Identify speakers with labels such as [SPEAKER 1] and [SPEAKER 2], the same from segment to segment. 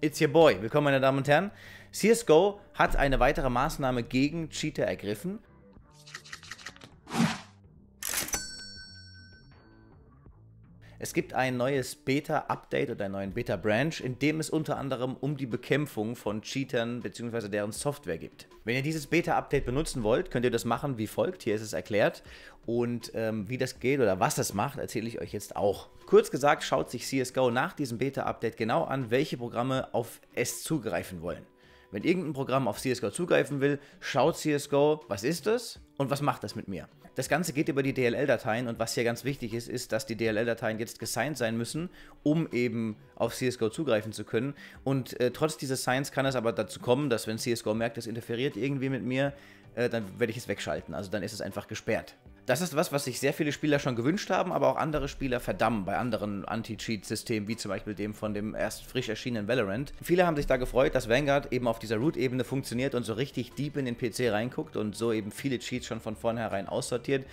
[SPEAKER 1] It's your boy. Willkommen, meine Damen und Herren. CSGO hat eine weitere Maßnahme gegen Cheater ergriffen. Es gibt ein neues Beta-Update oder einen neuen Beta-Branch, in dem es unter anderem um die Bekämpfung von Cheatern bzw. deren Software gibt. Wenn ihr dieses Beta-Update benutzen wollt, könnt ihr das machen wie folgt. Hier ist es erklärt. Und ähm, wie das geht oder was das macht, erzähle ich euch jetzt auch. Kurz gesagt, schaut sich CSGO nach diesem Beta-Update genau an, welche Programme auf es zugreifen wollen. Wenn irgendein Programm auf CSGO zugreifen will, schaut CSGO, was ist das und was macht das mit mir? Das Ganze geht über die DLL-Dateien und was hier ganz wichtig ist, ist, dass die DLL-Dateien jetzt gesigned sein müssen, um eben auf CSGO zugreifen zu können. Und äh, trotz dieses Signs kann es aber dazu kommen, dass wenn CSGO merkt, es interferiert irgendwie mit mir, äh, dann werde ich es wegschalten. Also dann ist es einfach gesperrt das ist was, was sich sehr viele Spieler schon gewünscht haben, aber auch andere Spieler verdammen bei anderen Anti-Cheat-Systemen, wie zum Beispiel dem von dem erst frisch erschienenen Valorant. Viele haben sich da gefreut, dass Vanguard eben auf dieser Root-Ebene funktioniert und so richtig deep in den PC reinguckt und so eben viele Cheats schon von vornherein aussortiert.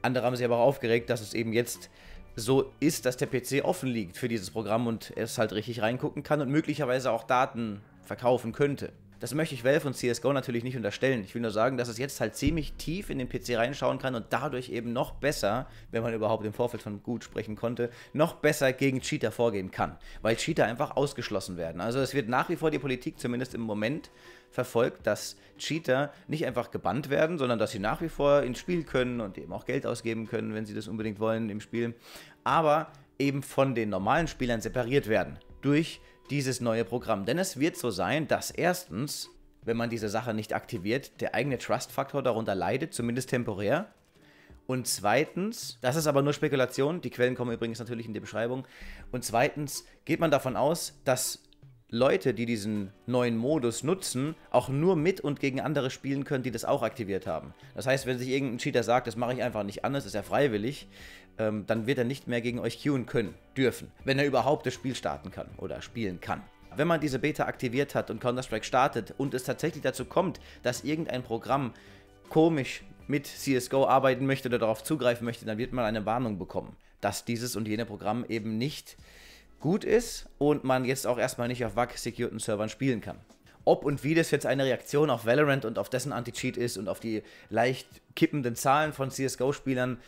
[SPEAKER 1] Andere haben sich aber auch aufgeregt, dass es eben jetzt so ist, dass der PC offen liegt für dieses Programm und es halt richtig reingucken kann und möglicherweise auch Daten verkaufen könnte. Das möchte ich Valve und CSGO natürlich nicht unterstellen. Ich will nur sagen, dass es jetzt halt ziemlich tief in den PC reinschauen kann und dadurch eben noch besser, wenn man überhaupt im Vorfeld von gut sprechen konnte, noch besser gegen Cheater vorgehen kann. Weil Cheater einfach ausgeschlossen werden. Also es wird nach wie vor die Politik, zumindest im Moment, verfolgt, dass Cheater nicht einfach gebannt werden, sondern dass sie nach wie vor ins Spiel können und eben auch Geld ausgeben können, wenn sie das unbedingt wollen im Spiel. Aber eben von den normalen Spielern separiert werden durch dieses neue Programm. Denn es wird so sein, dass erstens, wenn man diese Sache nicht aktiviert, der eigene Trust-Faktor darunter leidet, zumindest temporär. Und zweitens, das ist aber nur Spekulation, die Quellen kommen übrigens natürlich in die Beschreibung. Und zweitens geht man davon aus, dass Leute, die diesen neuen Modus nutzen, auch nur mit und gegen andere spielen können, die das auch aktiviert haben. Das heißt, wenn sich irgendein Cheater sagt, das mache ich einfach nicht anders, ist er freiwillig, ähm, dann wird er nicht mehr gegen euch queuen können, dürfen, wenn er überhaupt das Spiel starten kann oder spielen kann. Wenn man diese Beta aktiviert hat und Counter-Strike startet und es tatsächlich dazu kommt, dass irgendein Programm komisch mit CSGO arbeiten möchte oder darauf zugreifen möchte, dann wird man eine Warnung bekommen, dass dieses und jene Programm eben nicht äh, gut ist und man jetzt auch erstmal nicht auf WAC-securten Servern spielen kann. Ob und wie das jetzt eine Reaktion auf Valorant und auf dessen Anti-Cheat ist und auf die leicht kippenden Zahlen von CSGO-Spielern,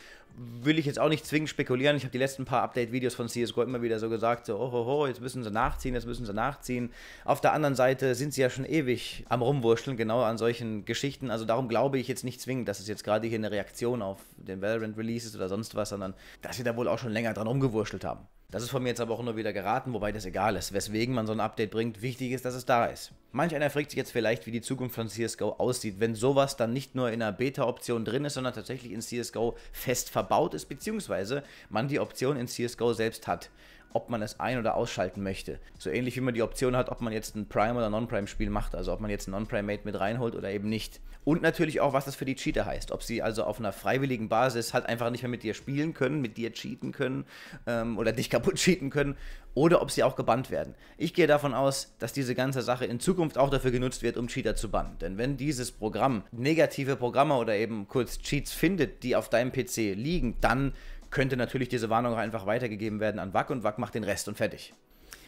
[SPEAKER 1] will ich jetzt auch nicht zwingend spekulieren. Ich habe die letzten paar Update-Videos von CSGO immer wieder so gesagt, so, oh, oh, oh, jetzt müssen sie nachziehen, jetzt müssen sie nachziehen. Auf der anderen Seite sind sie ja schon ewig am Rumwurscheln, genau an solchen Geschichten. Also darum glaube ich jetzt nicht zwingend, dass es jetzt gerade hier eine Reaktion auf den Valorant-Release ist oder sonst was, sondern dass sie da wohl auch schon länger dran rumgewurschtelt haben. Das ist von mir jetzt aber auch nur wieder geraten, wobei das egal ist, weswegen man so ein Update bringt. Wichtig ist, dass es da ist. Manch einer fragt sich jetzt vielleicht, wie die Zukunft von CSGO aussieht, wenn sowas dann nicht nur in einer Beta-Option drin ist, sondern tatsächlich in CSGO fest verbaut ist, beziehungsweise man die Option in CSGO selbst hat ob man es ein- oder ausschalten möchte. So ähnlich wie man die Option hat, ob man jetzt ein Prime- oder Non-Prime-Spiel macht, also ob man jetzt ein Non-Prime-Mate mit reinholt oder eben nicht. Und natürlich auch, was das für die Cheater heißt. Ob sie also auf einer freiwilligen Basis halt einfach nicht mehr mit dir spielen können, mit dir cheaten können ähm, oder dich kaputt cheaten können oder ob sie auch gebannt werden. Ich gehe davon aus, dass diese ganze Sache in Zukunft auch dafür genutzt wird, um Cheater zu bannen. Denn wenn dieses Programm negative Programme oder eben kurz Cheats findet, die auf deinem PC liegen, dann könnte natürlich diese Warnung auch einfach weitergegeben werden an WAC und WAC macht den Rest und fertig.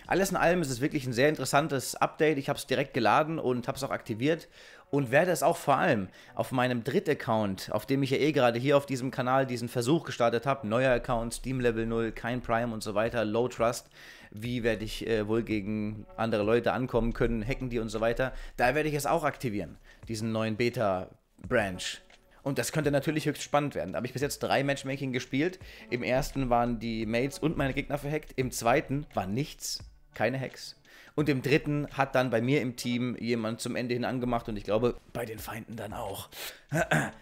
[SPEAKER 1] Alles in allem ist es wirklich ein sehr interessantes Update. Ich habe es direkt geladen und habe es auch aktiviert und werde es auch vor allem auf meinem Dritt-Account, auf dem ich ja eh gerade hier auf diesem Kanal diesen Versuch gestartet habe, neuer Account, Steam Level 0, kein Prime und so weiter, Low Trust, wie werde ich äh, wohl gegen andere Leute ankommen können, hacken die und so weiter, da werde ich es auch aktivieren, diesen neuen Beta-Branch. Und das könnte natürlich höchst spannend werden. Da habe ich bis jetzt drei Matchmaking gespielt. Im ersten waren die Mates und meine Gegner verhackt. Im zweiten war nichts. Keine Hacks. Und im dritten hat dann bei mir im Team jemand zum Ende hin angemacht und ich glaube, bei den Feinden dann auch.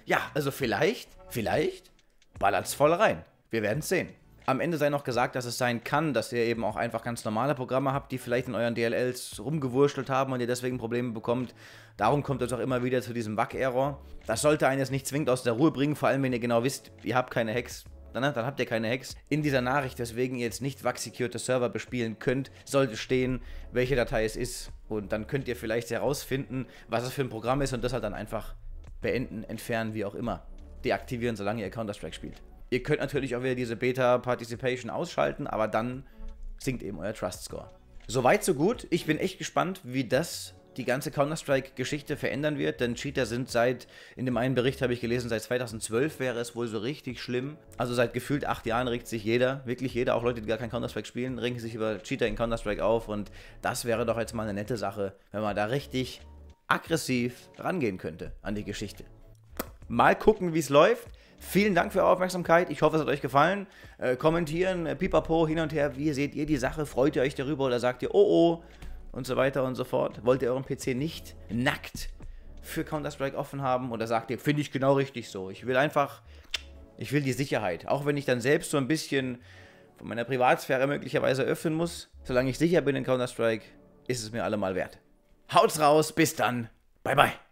[SPEAKER 1] Ja, also vielleicht, vielleicht ballert's voll rein. Wir werden sehen. Am Ende sei noch gesagt, dass es sein kann, dass ihr eben auch einfach ganz normale Programme habt, die vielleicht in euren DLLs rumgewurschtelt haben und ihr deswegen Probleme bekommt. Darum kommt es auch immer wieder zu diesem wack error Das sollte einen jetzt nicht zwingend aus der Ruhe bringen, vor allem wenn ihr genau wisst, ihr habt keine Hex, dann, ne, dann, habt ihr keine Hex. In dieser Nachricht, weswegen ihr jetzt nicht wack securete Server bespielen könnt, sollte stehen, welche Datei es ist. Und dann könnt ihr vielleicht herausfinden, was es für ein Programm ist und das halt dann einfach beenden, entfernen, wie auch immer. Deaktivieren, solange ihr Counter-Strike spielt. Ihr könnt natürlich auch wieder diese Beta Participation ausschalten, aber dann sinkt eben euer Trust Score. Soweit, so gut. Ich bin echt gespannt, wie das die ganze Counter-Strike-Geschichte verändern wird, denn Cheater sind seit, in dem einen Bericht habe ich gelesen, seit 2012 wäre es wohl so richtig schlimm. Also seit gefühlt acht Jahren regt sich jeder, wirklich jeder, auch Leute, die gar kein Counter-Strike spielen, regen sich über Cheater in Counter-Strike auf und das wäre doch jetzt mal eine nette Sache, wenn man da richtig aggressiv rangehen könnte an die Geschichte. Mal gucken, wie es läuft. Vielen Dank für eure Aufmerksamkeit. Ich hoffe, es hat euch gefallen. Äh, kommentieren, äh, pipapo, hin und her. Wie seht ihr die Sache? Freut ihr euch darüber oder sagt ihr, oh oh? Und so weiter und so fort. Wollt ihr euren PC nicht nackt für Counter-Strike offen haben? Oder sagt ihr, finde ich genau richtig so? Ich will einfach, ich will die Sicherheit. Auch wenn ich dann selbst so ein bisschen von meiner Privatsphäre möglicherweise öffnen muss. Solange ich sicher bin in Counter-Strike, ist es mir allemal wert. Haut's raus, bis dann. Bye bye.